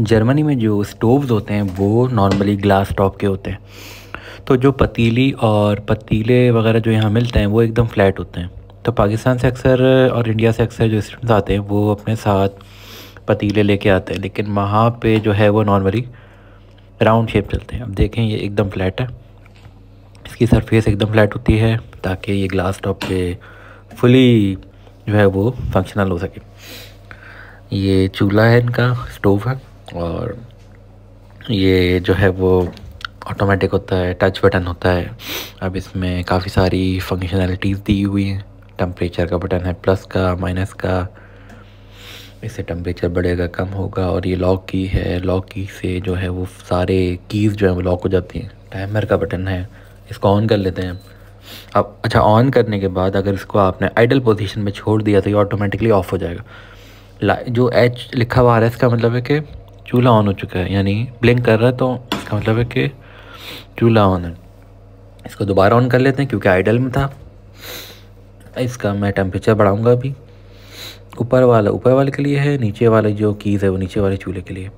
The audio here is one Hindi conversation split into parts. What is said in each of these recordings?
जर्मनी में जो स्टोव्स होते हैं वो नॉर्मली ग्लास टॉप के होते हैं तो जो पतीली और पतीले वगैरह जो यहाँ मिलते हैं वो एकदम फ्लैट होते हैं तो पाकिस्तान से अक्सर और इंडिया से अक्सर जो स्टूडेंट्स आते हैं वो अपने साथ पतीले लेके आते हैं लेकिन वहाँ पे जो है वो नॉर्मली राउंड शेप चलते हैं अब देखें ये एकदम फ्लैट है इसकी सरफेस एकदम फ्लैट होती है ताकि ये ग्लास टॉप पे फुली जो है वो फंक्शनल हो सके ये चूल्हा है इनका स्टोव है और ये जो है वो ऑटोमेटिक होता है टच बटन होता है अब इसमें काफ़ी सारी फंक्शनैलिटीज़ दी हुई हैं टम्परेचर का बटन है प्लस का माइनस का इससे टम्परेचर बढ़ेगा कम होगा और ये लॉक की है लॉक की से जो है वो सारे कीज़ जो हैं वो लॉक हो जाती हैं टाइमर का बटन है इसको ऑन कर लेते हैं अब अच्छा ऑन करने के बाद अगर इसको आपने आइडल पोजीशन में छोड़ दिया तो ये ऑटोमेटिकली ऑफ़ हो जाएगा जो एच लिखा हुआ आ रहा है इसका मतलब है कि चूल्हा ऑन हो चुका है यानी ब्लिंक कर रहा है तो इसका मतलब है कि चूल्हा ऑन है इसको दोबारा ऑन कर लेते हैं क्योंकि आइडल में था इसका मैं टेम्परेचर बढ़ाऊँगा अभी ऊपर वाला ऊपर वाले के लिए है नीचे वाले जो कीज़ है वो नीचे वाले चूल्हे के लिए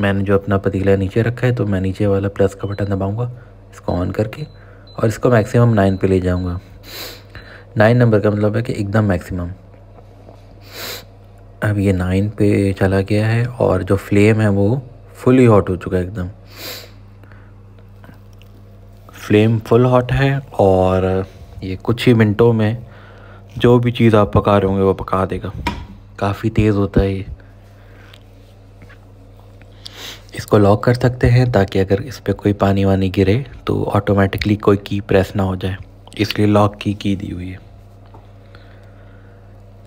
मैंने जो अपना पतीला नीचे रखा है तो मैं नीचे वाला प्लस का बटन दबाऊँगा इसको ऑन करके और इसको मैक्सिमम नाइन पे ले जाऊँगा नाइन नंबर का मतलब है कि एकदम मैक्सिमम अब ये नाइन पे चला गया है और जो फ्लेम है वो फुली हॉट हो चुका है एकदम फ्लेम फुल हॉट है और ये कुछ ही मिनटों में जो भी चीज़ आप पका रहे होंगे वो पका देगा काफ़ी तेज़ होता है ये इसको लॉक कर सकते हैं ताकि अगर इस पर कोई पानी वानी गिरे तो ऑटोमेटिकली कोई की प्रेस ना हो जाए इसलिए लॉक की की दी हुई है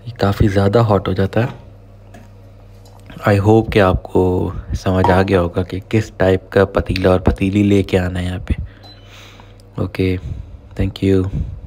ये काफ़ी ज़्यादा हॉट हो जाता है आई होप कि आपको समझ आ गया होगा कि किस टाइप का पतीला और पतीली लेके आना है यहाँ पे ओके थैंक यू